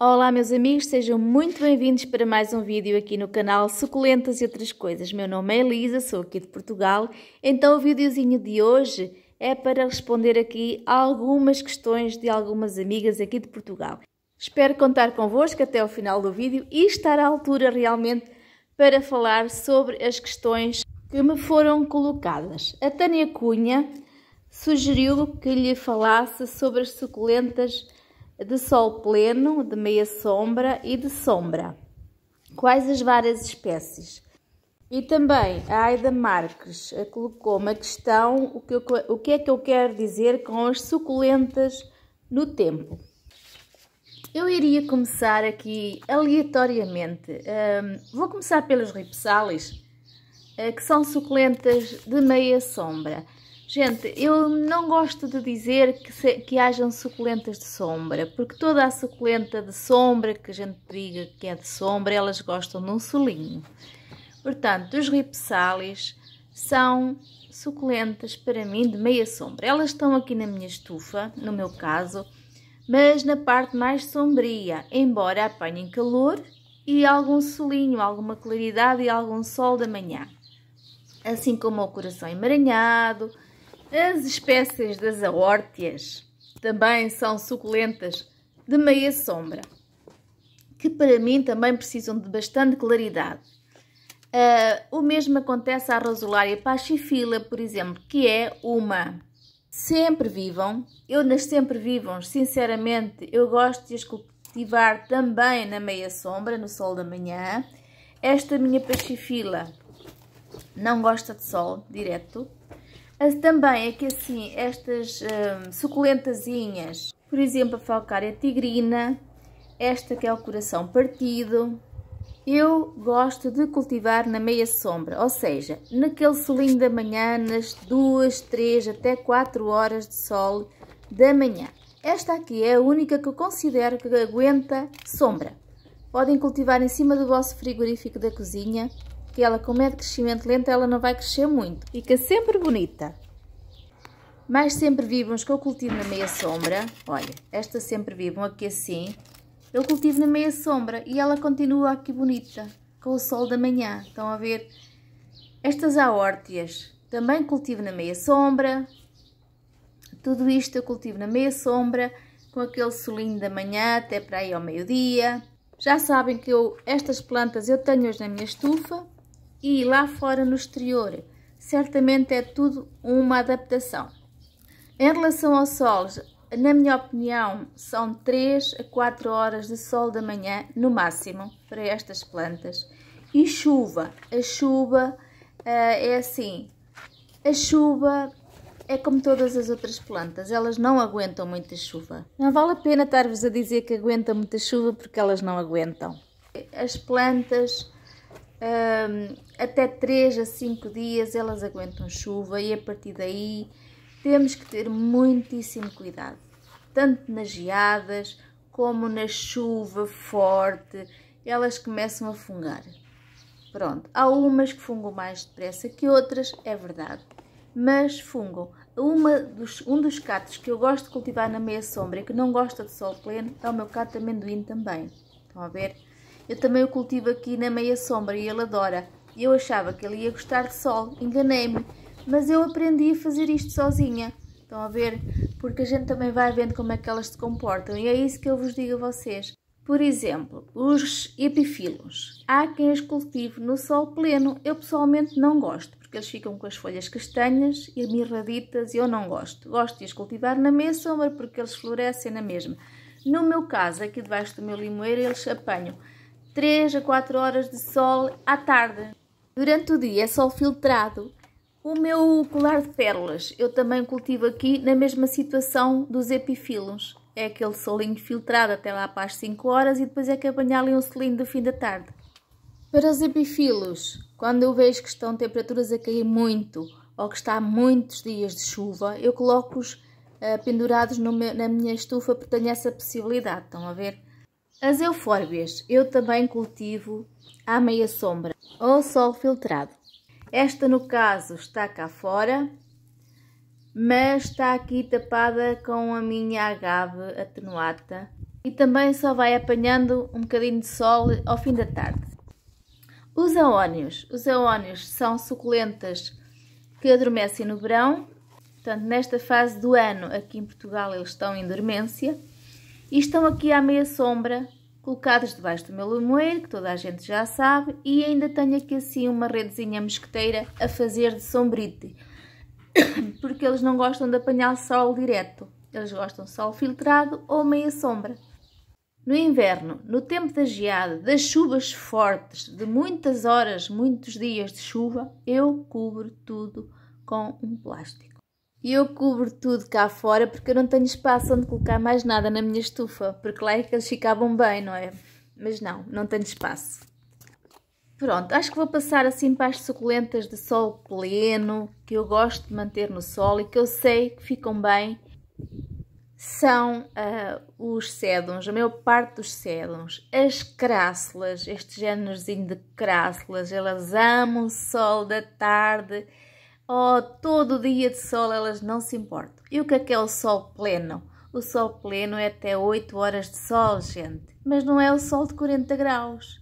Olá meus amigos, sejam muito bem-vindos para mais um vídeo aqui no canal Suculentas e Outras Coisas. Meu nome é Elisa, sou aqui de Portugal, então o videozinho de hoje é para responder aqui algumas questões de algumas amigas aqui de Portugal. Espero contar convosco até o final do vídeo e estar à altura realmente para falar sobre as questões que me foram colocadas. A Tânia Cunha sugeriu que lhe falasse sobre as suculentas de sol pleno, de meia sombra e de sombra. Quais as várias espécies? E também a Aida Marques eh, colocou uma questão: o que, eu, o que é que eu quero dizer com as suculentas no tempo? Eu iria começar aqui aleatoriamente. Um, vou começar pelas ripsalis, eh, que são suculentas de meia sombra. Gente, eu não gosto de dizer que, se, que hajam suculentas de sombra, porque toda a suculenta de sombra que a gente diga que é de sombra, elas gostam de um solinho. Portanto, os ripsalis são suculentas para mim de meia sombra. Elas estão aqui na minha estufa, no meu caso, mas na parte mais sombria, embora apanhem calor e algum solinho, alguma claridade e algum sol da manhã. Assim como o coração emaranhado, as espécies das aórtias também são suculentas de meia sombra, que para mim também precisam de bastante claridade. Uh, o mesmo acontece à rosulária pachifila, por exemplo, que é uma sempre vivam. Eu nas sempre vivam, sinceramente, eu gosto de as cultivar também na meia sombra, no sol da manhã. Esta minha pachifila não gosta de sol direto, também é que assim, estas hum, suculentazinhas, por exemplo, a falcária tigrina, esta que é o coração partido, eu gosto de cultivar na meia sombra, ou seja, naquele solinho da manhã, nas duas, três até quatro horas de sol da manhã. Esta aqui é a única que eu considero que aguenta sombra. Podem cultivar em cima do vosso frigorífico da cozinha que ela como é de crescimento lento, ela não vai crescer muito. Fica sempre bonita. Mais sempre vivam que eu cultivo na meia sombra, olha, esta sempre vivam aqui assim, eu cultivo na meia sombra e ela continua aqui bonita, com o sol da manhã, estão a ver? Estas aórtias também cultivo na meia sombra, tudo isto eu cultivo na meia sombra, com aquele solinho da manhã até para aí ao meio-dia. Já sabem que eu, estas plantas eu tenho hoje na minha estufa, e lá fora no exterior. Certamente é tudo uma adaptação. Em relação aos solos na minha opinião, são 3 a 4 horas de sol da manhã no máximo para estas plantas. E chuva, a chuva uh, é assim, a chuva é como todas as outras plantas, elas não aguentam muita chuva. Não vale a pena estar-vos a dizer que aguentam muita chuva porque elas não aguentam. As plantas um, até 3 a 5 dias elas aguentam chuva e a partir daí temos que ter muitíssimo cuidado, tanto nas geadas como na chuva forte, elas começam a fungar. Pronto, há umas que fungam mais depressa que outras, é verdade, mas fungam. Uma dos, um dos catos que eu gosto de cultivar na meia sombra e que não gosta de sol pleno é o meu cato amendoim também. Estão a ver? Eu também o cultivo aqui na meia sombra e ele adora. Eu achava que ele ia gostar de sol, enganei-me, mas eu aprendi a fazer isto sozinha. Estão a ver? Porque a gente também vai vendo como é que elas se comportam e é isso que eu vos digo a vocês. Por exemplo, os epifilos. Há quem os cultive no sol pleno, eu pessoalmente não gosto, porque eles ficam com as folhas castanhas e mirraditas e eu não gosto. Gosto de as cultivar na meia sombra porque eles florescem na mesma. No meu caso, aqui debaixo do meu limoeiro, eles apanham 3 a 4 horas de sol à tarde. Durante o dia é sol filtrado. O meu colar de pérolas eu também cultivo aqui na mesma situação dos epifilos. É aquele solinho filtrado até lá para as 5 horas e depois é que apanhar-lhe um solinho do fim da tarde. Para os epifilos, quando eu vejo que estão temperaturas a cair muito ou que está há muitos dias de chuva, eu coloco-os uh, pendurados meu, na minha estufa porque tenho essa possibilidade, estão a ver? As eufórbias eu também cultivo à meia sombra ou sol filtrado. Esta, no caso, está cá fora, mas está aqui tapada com a minha agave atenuata e também só vai apanhando um bocadinho de sol ao fim da tarde. Os eónios, Os aónios são suculentas que adormecem no verão. Portanto, nesta fase do ano, aqui em Portugal, eles estão em dormência e estão aqui à meia sombra, colocados debaixo do meu limoeiro, que toda a gente já sabe, e ainda tenho aqui assim uma redezinha mosqueteira a fazer de sombrite, porque eles não gostam de apanhar sol direto, eles gostam de sol filtrado ou meia sombra. No inverno, no tempo da geada, das chuvas fortes, de muitas horas, muitos dias de chuva, eu cubro tudo com um plástico. E eu cubro tudo cá fora porque eu não tenho espaço onde colocar mais nada na minha estufa, porque lá é que eles ficavam bem, não é? Mas não, não tenho espaço. Pronto, acho que vou passar assim para as suculentas de sol pleno, que eu gosto de manter no sol e que eu sei que ficam bem. São uh, os cédums, a maior parte dos cédums. As crássulas, este génerozinho de crássulas, elas amam o sol da tarde Oh, todo dia de sol elas não se importam. E o que é que é o sol pleno? O sol pleno é até 8 horas de sol, gente. Mas não é o sol de 40 graus.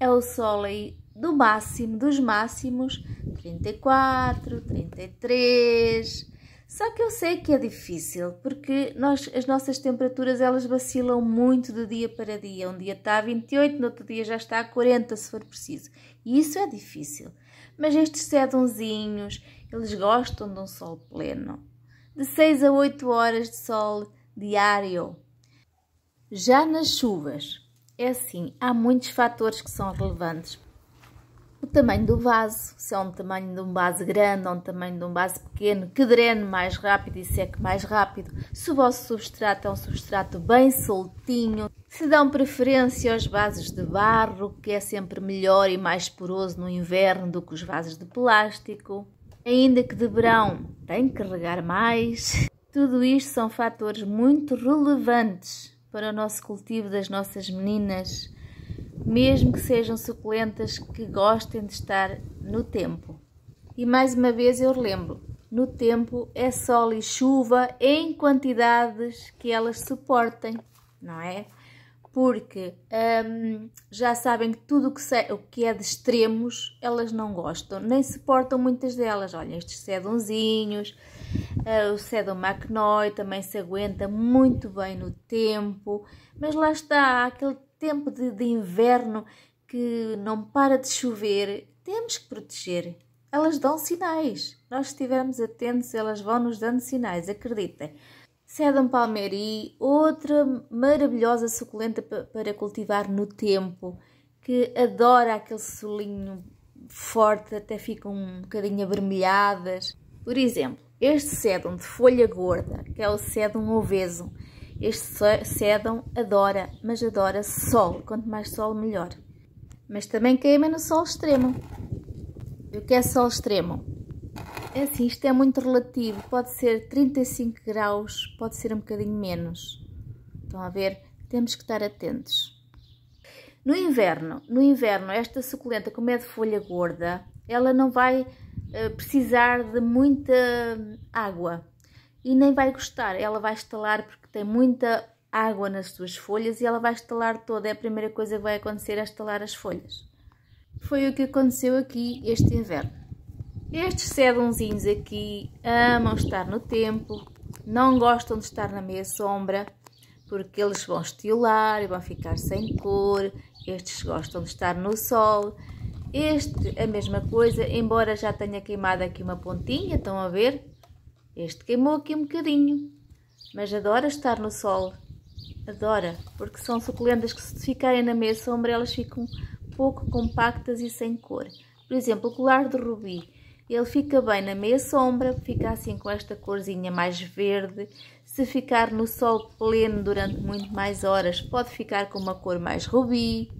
É o sol aí do máximo, dos máximos, 34, 33. Só que eu sei que é difícil, porque nós, as nossas temperaturas elas vacilam muito de dia para dia. Um dia está a 28, no outro dia já está a 40, se for preciso. E isso é difícil. Mas estes sedonzinhos eles gostam de um sol pleno, de 6 a 8 horas de sol diário. Já nas chuvas, é assim, há muitos fatores que são relevantes. O tamanho do vaso, se é um tamanho de um vaso grande ou um tamanho de um vaso pequeno, que drene mais rápido e seque mais rápido. Se o vosso substrato é um substrato bem soltinho, se dão preferência aos vasos de barro, que é sempre melhor e mais poroso no inverno do que os vasos de plástico. Ainda que de verão tem que regar mais. Tudo isto são fatores muito relevantes para o nosso cultivo das nossas meninas, mesmo que sejam suculentas que gostem de estar no tempo. E mais uma vez eu relembro: no tempo é sol e chuva em quantidades que elas suportem, não é? porque hum, já sabem que tudo o que é de extremos elas não gostam, nem suportam muitas delas. Olha, estes sedonzinhos, uh, eh, o sedon McNoy também se aguenta muito bem no tempo, mas lá está, aquele tempo de, de inverno que não para de chover, temos que proteger. Elas dão sinais. Nós estivermos atentos, elas vão nos dando sinais, acreditem. Sedum palmeri, outra maravilhosa suculenta para cultivar no tempo, que adora aquele solinho forte, até ficam um bocadinho avermelhadas. Por exemplo, este sedum de folha gorda, que é o sedum oveso, este sedum adora, mas adora sol. Quanto mais sol, melhor. Mas também queima no sol extremo. E o que é sol extremo? É assim, isto é muito relativo. Pode ser 35 graus, pode ser um bocadinho menos. Estão a ver? Temos que estar atentos. No inverno, no inverno, esta suculenta, como é de folha gorda, ela não vai uh, precisar de muita água e nem vai gostar. Ela vai estalar porque tem muita água nas suas folhas e ela vai estalar toda. É a primeira coisa que vai acontecer a estalar as folhas. Foi o que aconteceu aqui este inverno. Estes sedunzinhos aqui amam estar no tempo, não gostam de estar na meia sombra, porque eles vão estiolar e vão ficar sem cor. Estes gostam de estar no sol. Este, a mesma coisa, embora já tenha queimado aqui uma pontinha, estão a ver? Este queimou aqui um bocadinho, mas adora estar no sol. Adora, porque são suculentas que se ficarem na meia sombra, elas ficam pouco compactas e sem cor. Por exemplo, o colar de rubi ele fica bem na meia sombra, fica assim com esta corzinha mais verde. Se ficar no sol pleno durante muito mais horas, pode ficar com uma cor mais rubi.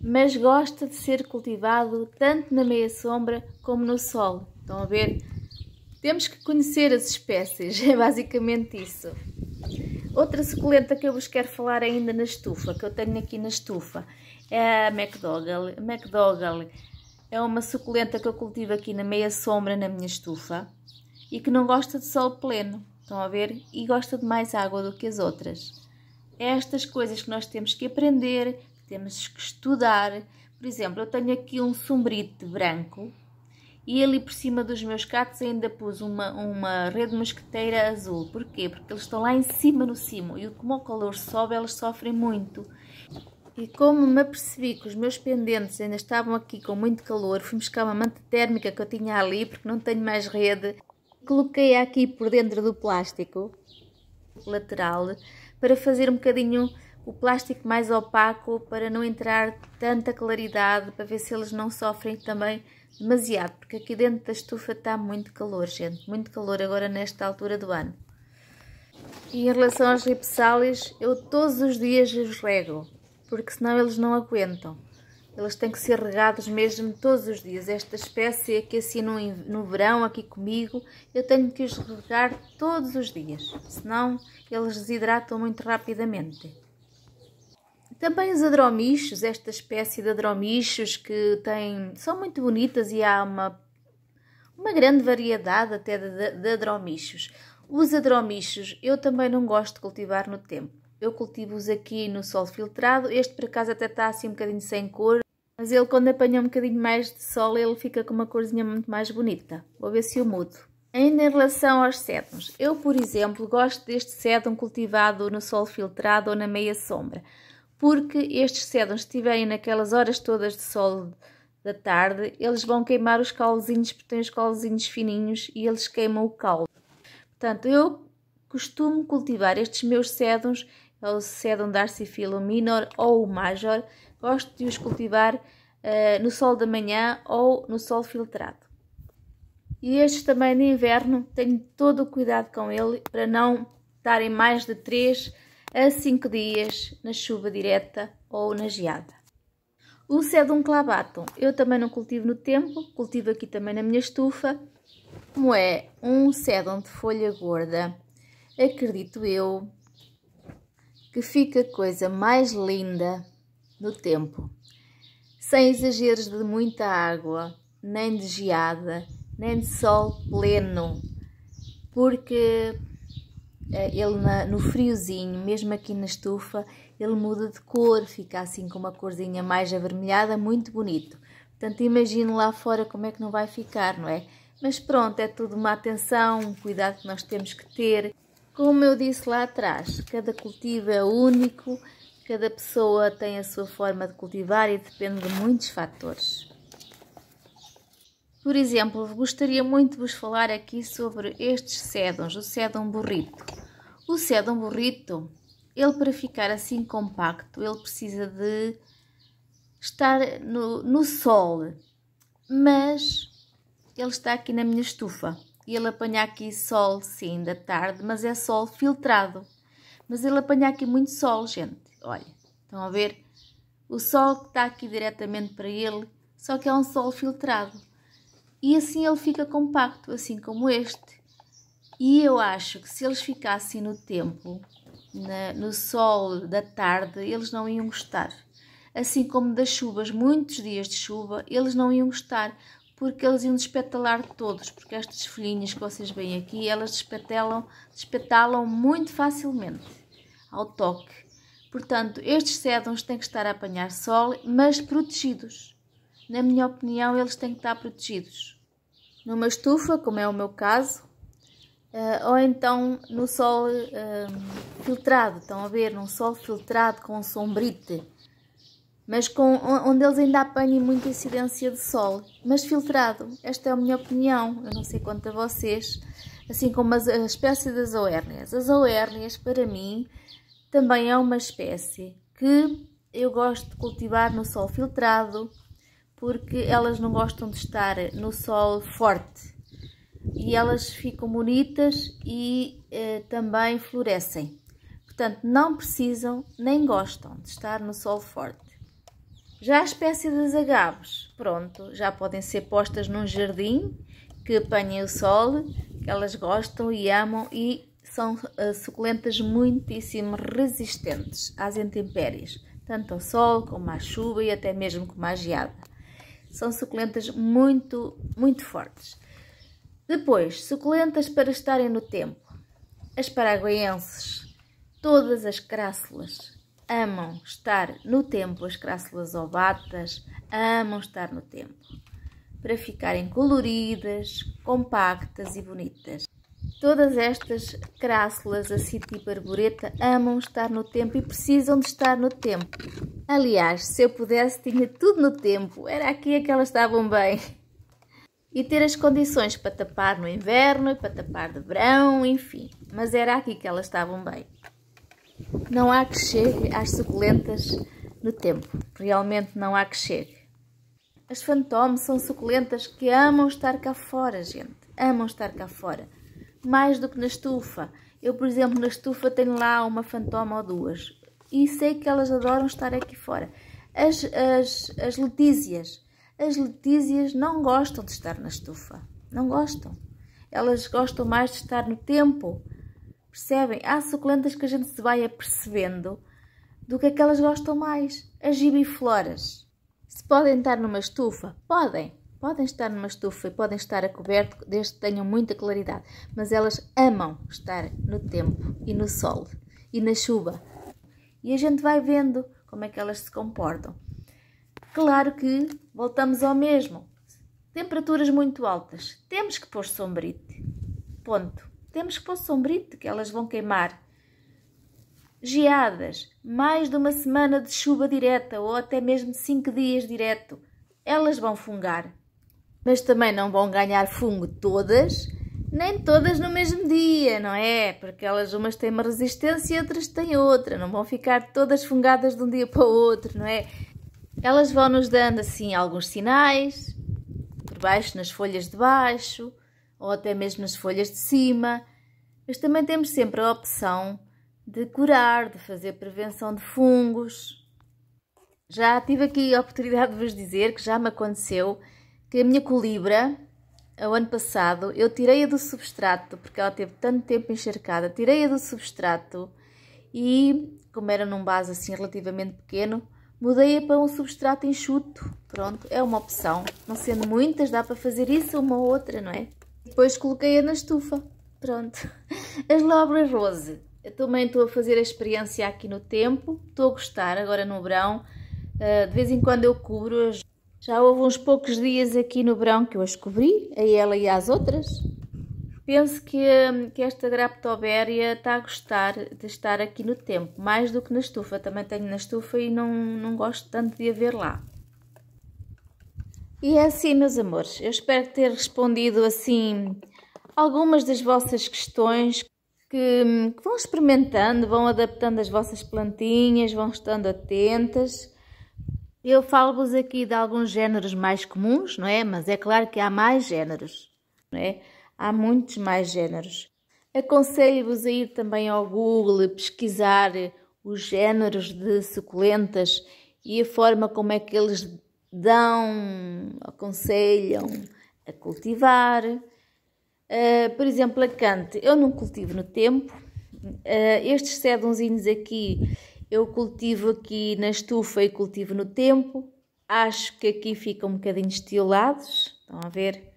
Mas gosta de ser cultivado tanto na meia sombra como no sol. Estão a ver? Temos que conhecer as espécies, é basicamente isso. Outra suculenta que eu vos quero falar ainda na estufa, que eu tenho aqui na estufa, é a McDougall. McDougall é uma suculenta que eu cultivo aqui na meia sombra na minha estufa e que não gosta de sol pleno, estão a ver? E gosta de mais água do que as outras. É estas coisas que nós temos que aprender, temos que estudar. Por exemplo, eu tenho aqui um sombrite branco e ali por cima dos meus catos ainda pus uma, uma rede mosqueteira azul. Porquê? Porque eles estão lá em cima no cimo e como o calor sobe elas sofrem muito. E como me apercebi que os meus pendentes ainda estavam aqui com muito calor, fui buscar uma manta térmica que eu tinha ali, porque não tenho mais rede. Coloquei aqui por dentro do plástico lateral para fazer um bocadinho o plástico mais opaco para não entrar tanta claridade, para ver se eles não sofrem também demasiado, porque aqui dentro da estufa está muito calor, gente, muito calor agora nesta altura do ano. E em relação aos lipsales eu todos os dias os rego, porque senão eles não aguentam. Eles têm que ser regados mesmo todos os dias. Esta espécie aqui é assim no, no verão, aqui comigo, eu tenho que os regar todos os dias, senão eles desidratam muito rapidamente. Também os adromichos, esta espécie de adromichos que tem, são muito bonitas e há uma, uma grande variedade até de, de adromichos. Os adromichos eu também não gosto de cultivar no tempo eu cultivo-os aqui no sol filtrado. Este por acaso até está assim um bocadinho sem cor, mas ele quando apanha um bocadinho mais de sol ele fica com uma corzinha muito mais bonita. Vou ver se eu mudo. Ainda em relação aos cédulos, eu por exemplo gosto deste cédum cultivado no sol filtrado ou na meia sombra, porque estes cédums estiverem naquelas horas todas de sol da tarde, eles vão queimar os caulozinhos, porque têm os caulozinhos fininhos e eles queimam o caule. Portanto, eu costumo cultivar estes meus cédulos ou se é de um darcifilo minor ou major, gosto de os cultivar uh, no sol da manhã ou no sol filtrado. E estes também no inverno, tenho todo o cuidado com ele para não estarem mais de 3 a 5 dias na chuva direta ou na geada. O sedum é clavatum, eu também não cultivo no tempo, cultivo aqui também na minha estufa, como é um sedum é de folha gorda, acredito eu, que fica coisa mais linda no tempo. Sem exageros de muita água, nem de geada, nem de sol pleno, porque eh, ele na, no friozinho, mesmo aqui na estufa, ele muda de cor, fica assim com uma corzinha mais avermelhada, muito bonito. Portanto, imagino lá fora como é que não vai ficar, não é? Mas pronto, é tudo uma atenção, um cuidado que nós temos que ter. Como eu disse lá atrás, cada cultivo é único, cada pessoa tem a sua forma de cultivar e depende de muitos fatores. Por exemplo, gostaria muito de vos falar aqui sobre estes cédons, o cédon burrito. O cédon burrito, ele para ficar assim compacto, ele precisa de estar no, no sol, mas ele está aqui na minha estufa e ele apanha aqui sol, sim, da tarde, mas é sol filtrado. Mas ele apanha aqui muito sol, gente. Olha, estão a ver? O sol que está aqui diretamente para ele, só que é um sol filtrado. E assim ele fica compacto, assim como este. E eu acho que se eles ficassem no tempo, na, no sol da tarde, eles não iam gostar. Assim como das chuvas, muitos dias de chuva, eles não iam gostar, porque eles iam despetalar todos, porque estas folhinhas que vocês veem aqui, elas despetalam, despetalam muito facilmente ao toque. Portanto, estes cédums têm que estar a apanhar sol, mas protegidos. Na minha opinião, eles têm que estar protegidos. Numa estufa, como é o meu caso, eh, ou então no sol eh, filtrado, estão a ver, num sol filtrado com um sombrite mas com, onde eles ainda apanham muita incidência de sol, mas filtrado. Esta é a minha opinião, eu não sei quanto a vocês, assim como as, a espécie das oérnias. As oérnias, para mim, também é uma espécie que eu gosto de cultivar no sol filtrado, porque elas não gostam de estar no sol forte. E elas ficam bonitas e eh, também florescem. Portanto, não precisam nem gostam de estar no sol forte. Já a espécie das agaves, pronto, já podem ser postas num jardim que apanhem o sol, que elas gostam e amam e são eh, suculentas muitíssimo resistentes às intempéries, tanto ao sol como à chuva e até mesmo como à geada. São suculentas muito, muito fortes. Depois, suculentas para estarem no tempo. As paraguaenses, todas as crássulas, amam estar no tempo, as crássulas ovatas amam estar no tempo, para ficarem coloridas, compactas e bonitas. Todas estas crássulas, a tipo arboreta, amam estar no tempo e precisam de estar no tempo. Aliás, se eu pudesse, tinha tudo no tempo, era aqui é que elas estavam bem. E ter as condições para tapar no inverno e para tapar de verão, enfim. Mas era aqui que elas estavam bem. Não há que chegue às suculentas no tempo. Realmente não há que chegue. As fantômes são suculentas que amam estar cá fora, gente. Amam estar cá fora. Mais do que na estufa. Eu, por exemplo, na estufa tenho lá uma fantoma ou duas. E sei que elas adoram estar aqui fora. As, as, as letízias. As letízias não gostam de estar na estufa. Não gostam. Elas gostam mais de estar no tempo. Percebem? Há suculentas que a gente se vai apercebendo do que é que elas gostam mais. As gibifloras. Se podem estar numa estufa, podem. Podem estar numa estufa e podem estar a coberto, desde que tenham muita claridade. Mas elas amam estar no tempo e no sol e na chuva. E a gente vai vendo como é que elas se comportam. Claro que voltamos ao mesmo. Temperaturas muito altas. Temos que pôr sombrite. Ponto. Temos que pôr sombrito, que elas vão queimar. Geadas, mais de uma semana de chuva direta ou até mesmo cinco dias direto, elas vão fungar. Mas também não vão ganhar fungo todas, nem todas no mesmo dia, não é? Porque elas umas têm uma resistência e outras têm outra, não vão ficar todas fungadas de um dia para o outro, não é? Elas vão nos dando assim alguns sinais, por baixo nas folhas de baixo, ou até mesmo nas folhas de cima. Mas também temos sempre a opção de curar, de fazer prevenção de fungos. Já tive aqui a oportunidade de vos dizer que já me aconteceu que a minha colibra, o ano passado, eu tirei-a do substrato, porque ela teve tanto tempo encharcada, tirei-a do substrato e, como era num vaso assim relativamente pequeno, mudei-a para um substrato enxuto. Pronto, é uma opção. Não sendo muitas, dá para fazer isso uma ou outra, não é? Depois coloquei-a na estufa. Pronto. As lobras rose. Eu também estou a fazer a experiência aqui no tempo. Estou a gostar agora no verão. Ah, de vez em quando eu cubro. -as. Já houve uns poucos dias aqui no verão que eu as cobri, a ela e às outras. Penso que, hum, que esta Graptobéria está a gostar de estar aqui no tempo, mais do que na estufa. Também tenho na estufa e não, não gosto tanto de a ver lá. E é assim, meus amores, eu espero ter respondido assim algumas das vossas questões que, que vão experimentando, vão adaptando as vossas plantinhas, vão estando atentas. Eu falo-vos aqui de alguns géneros mais comuns, não é? Mas é claro que há mais géneros, não é? Há muitos mais géneros. Aconselho-vos a ir também ao Google pesquisar os géneros de suculentas e a forma como é que eles dão, aconselham a cultivar. Uh, por exemplo, a cante, eu não cultivo no tempo. Uh, estes cedonzinhos aqui, eu cultivo aqui na estufa e cultivo no tempo. Acho que aqui ficam um bocadinho estiolados, estão a ver?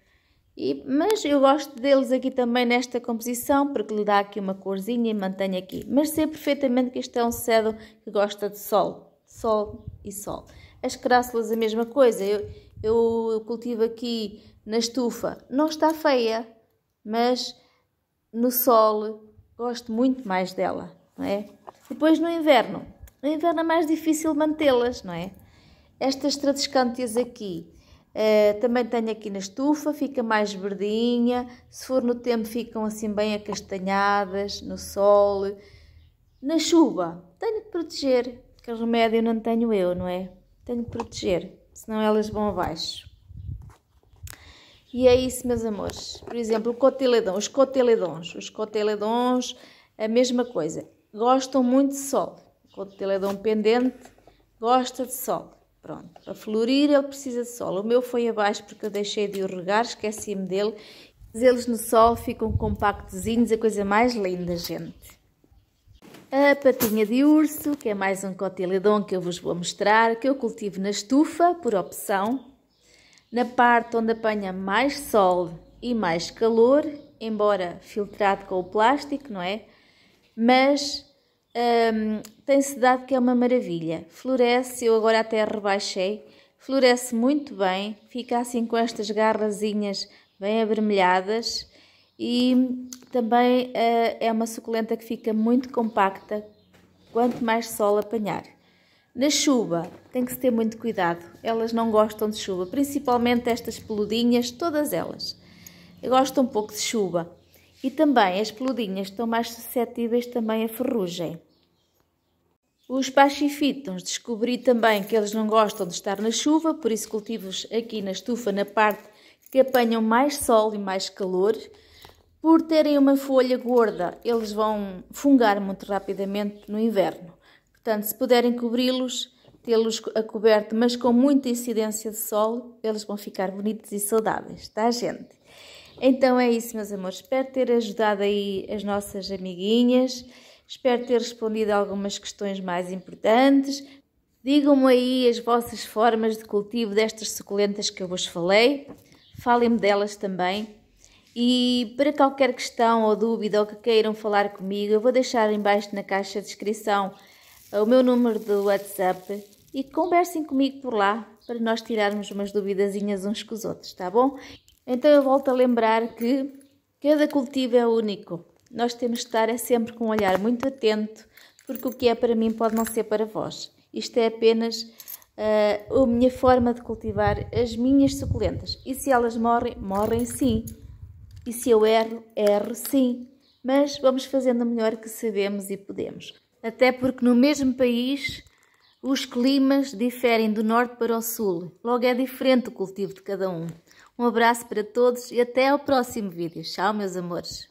E, mas eu gosto deles aqui também nesta composição, porque lhe dá aqui uma corzinha e mantém aqui. Mas sei perfeitamente que este é um cedo que gosta de sol, sol e sol. As crássulas, a mesma coisa. Eu, eu cultivo aqui na estufa. Não está feia, mas no sol gosto muito mais dela, não é? Depois no inverno. No inverno é mais difícil mantê-las, não é? Estas tradescantias aqui, Uh, também tenho aqui na estufa, fica mais verdinha. Se for no tempo, ficam assim bem acastanhadas, no sol. Na chuva, tenho que proteger, que remédio não tenho eu, não é? Tenho que proteger, senão elas vão abaixo. E é isso, meus amores. Por exemplo, cotiledon, os cotiledons. Os cotiledons, a mesma coisa. Gostam muito de sol. O cotiledon pendente gosta de sol. Pronto, para florir ele precisa de sol. O meu foi abaixo porque eu deixei de o regar, esqueci-me dele. Eles no sol ficam compactozinhos, a coisa mais linda, gente a patinha de urso, que é mais um cotiledon que eu vos vou mostrar, que eu cultivo na estufa, por opção, na parte onde apanha mais sol e mais calor, embora filtrado com o plástico, não é? Mas hum, tem-se dado que é uma maravilha. Floresce, eu agora até rebaixei, floresce muito bem, fica assim com estas garrazinhas bem avermelhadas e também uh, é uma suculenta que fica muito compacta quanto mais sol apanhar. Na chuva tem que se ter muito cuidado, elas não gostam de chuva, principalmente estas peludinhas, todas elas gostam um pouco de chuva. E também as peludinhas estão mais suscetíveis também a ferrugem. Os pachifitons descobri também que eles não gostam de estar na chuva, por isso cultivo-os aqui na estufa, na parte que apanham mais sol e mais calor. Por terem uma folha gorda, eles vão fungar muito rapidamente no inverno. Portanto, se puderem cobri-los, tê-los a coberto, mas com muita incidência de sol, eles vão ficar bonitos e saudáveis, tá, gente? Então é isso, meus amores. Espero ter ajudado aí as nossas amiguinhas. Espero ter respondido a algumas questões mais importantes. Digam-me aí as vossas formas de cultivo destas suculentas que eu vos falei. Falem-me delas também e para qualquer questão ou dúvida ou que queiram falar comigo, eu vou deixar embaixo na caixa de descrição eh, o meu número do WhatsApp e conversem comigo por lá para nós tirarmos umas duvidazinhas uns com os outros, tá bom? Então eu volto a lembrar que cada cultivo é único. Nós temos de estar é sempre com um olhar muito atento, porque o que é para mim pode não ser para vós. Isto é apenas uh, a minha forma de cultivar as minhas suculentas. E se elas morrem, morrem sim. E se eu erro, erro sim. Mas vamos fazendo o melhor que sabemos e podemos. Até porque no mesmo país os climas diferem do norte para o sul. Logo é diferente o cultivo de cada um. Um abraço para todos e até ao próximo vídeo. Tchau, meus amores.